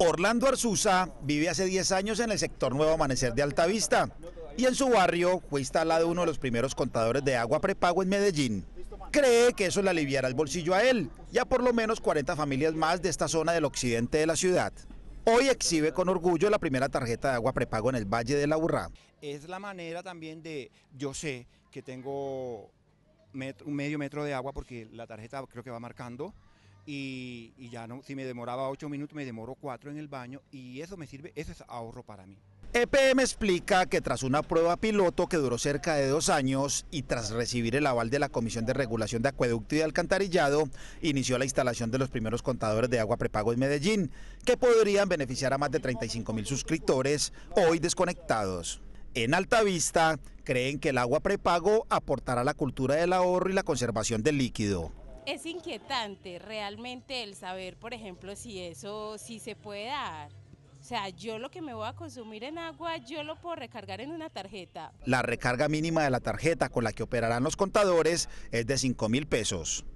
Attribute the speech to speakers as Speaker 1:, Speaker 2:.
Speaker 1: Orlando Arzusa vive hace 10 años en el sector Nuevo Amanecer de Altavista y en su barrio fue instalado uno de los primeros contadores de agua prepago en Medellín. Cree que eso le aliviará el bolsillo a él y a por lo menos 40 familias más de esta zona del occidente de la ciudad. Hoy exhibe con orgullo la primera tarjeta de agua prepago en el Valle de la Urra.
Speaker 2: Es la manera también de, yo sé que tengo un medio metro de agua porque la tarjeta creo que va marcando, y, ya no, si me demoraba ocho minutos, me demoro cuatro en el baño y eso me sirve, eso es ahorro para mí.
Speaker 1: EPM explica que tras una prueba piloto que duró cerca de dos años y tras recibir el aval de la Comisión de Regulación de Acueducto y Alcantarillado, inició la instalación de los primeros contadores de agua prepago en Medellín, que podrían beneficiar a más de 35 mil suscriptores hoy desconectados. En Alta Vista creen que el agua prepago aportará la cultura del ahorro y la conservación del líquido
Speaker 3: es inquietante realmente el saber, por ejemplo, si eso sí si se puede dar. O sea, yo lo que me voy a consumir en agua, yo lo puedo recargar en una tarjeta.
Speaker 1: La recarga mínima de la tarjeta con la que operarán los contadores es de 5 mil pesos.